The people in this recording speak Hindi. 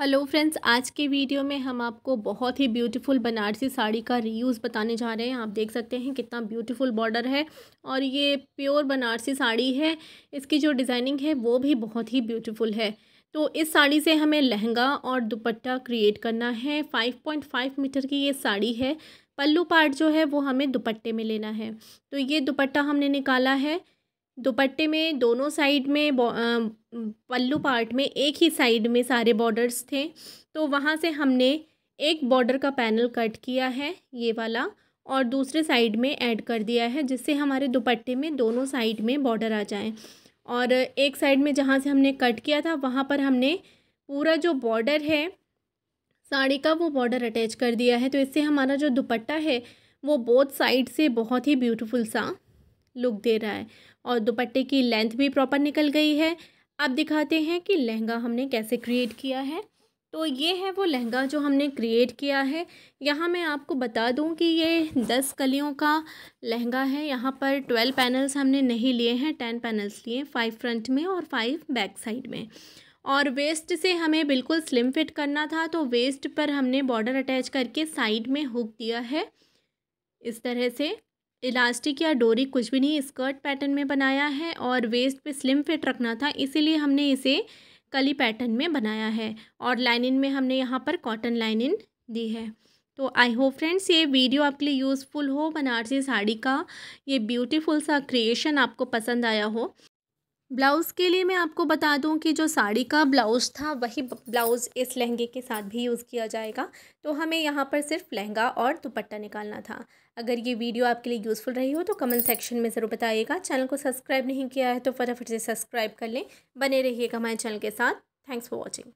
हेलो फ्रेंड्स आज के वीडियो में हम आपको बहुत ही ब्यूटीफुल बनारसी साड़ी का रीयूज़ बताने जा रहे हैं आप देख सकते हैं कितना ब्यूटीफुल बॉर्डर है और ये प्योर बनारसी साड़ी है इसकी जो डिज़ाइनिंग है वो भी बहुत ही ब्यूटीफुल है तो इस साड़ी से हमें लहंगा और दुपट्टा क्रिएट करना है फाइव पॉइंट फाइव मीटर की ये साड़ी है पल्लू पार्ट जो है वो हमें दुपट्टे में लेना है तो ये दुपट्टा हमने निकाला है दुपट्टे में दोनों साइड में पल्लू पार्ट में एक ही साइड में सारे बॉर्डर्स थे तो वहाँ से हमने एक बॉर्डर का पैनल कट किया है ये वाला और दूसरे साइड में ऐड कर दिया है जिससे हमारे दुपट्टे में दोनों साइड में बॉर्डर आ जाए और एक साइड में जहाँ से हमने कट किया था वहाँ पर हमने पूरा जो बॉर्डर है साड़ी का वो बॉर्डर अटैच कर दिया है तो इससे हमारा जो दुपट्टा है वो बोथ साइड से बहुत ही ब्यूटीफुल सा लुक दे रहा है और दुपट्टे की लेंथ भी प्रॉपर निकल गई है अब दिखाते हैं कि लहंगा हमने कैसे क्रिएट किया है तो ये है वो लहंगा जो हमने क्रिएट किया है यहाँ मैं आपको बता दूँ कि ये दस कलियों का लहंगा है यहाँ पर ट्वेल्व पैनल्स हमने नहीं लिए हैं टेन पैनल्स लिए फाइव फ्रंट में और फाइव बैक साइड में और वेस्ट से हमें बिल्कुल स्लिम फिट करना था तो वेस्ट पर हमने बॉर्डर अटैच करके साइड में हुक दिया है इस तरह से इलास्टिक या डोरी कुछ भी नहीं स्कर्ट पैटर्न में बनाया है और वेस्ट पे स्लिम फिट रखना था इसीलिए हमने इसे कली पैटर्न में बनाया है और लाइनिंग में हमने यहाँ पर कॉटन लाइनिंग दी है तो आई होप फ्रेंड्स ये वीडियो आपके लिए यूज़फुल हो बनारसी साड़ी का ये ब्यूटीफुल सा क्रिएशन आपको पसंद आया हो ब्लाउज़ के लिए मैं आपको बता दूं कि जो साड़ी का ब्लाउज़ था वही ब्लाउज़ इस लहंगे के साथ भी यूज़ किया जाएगा तो हमें यहाँ पर सिर्फ लहंगा और दुपट्टा निकालना था अगर ये वीडियो आपके लिए यूज़फुल रही हो तो कमेंट सेक्शन में ज़रूर बताइएगा चैनल को सब्सक्राइब नहीं किया है तो फटाफट से सब्सक्राइब कर लें बने रहिएगा हमारे चैनल के साथ थैंक्स फॉर वॉचिंग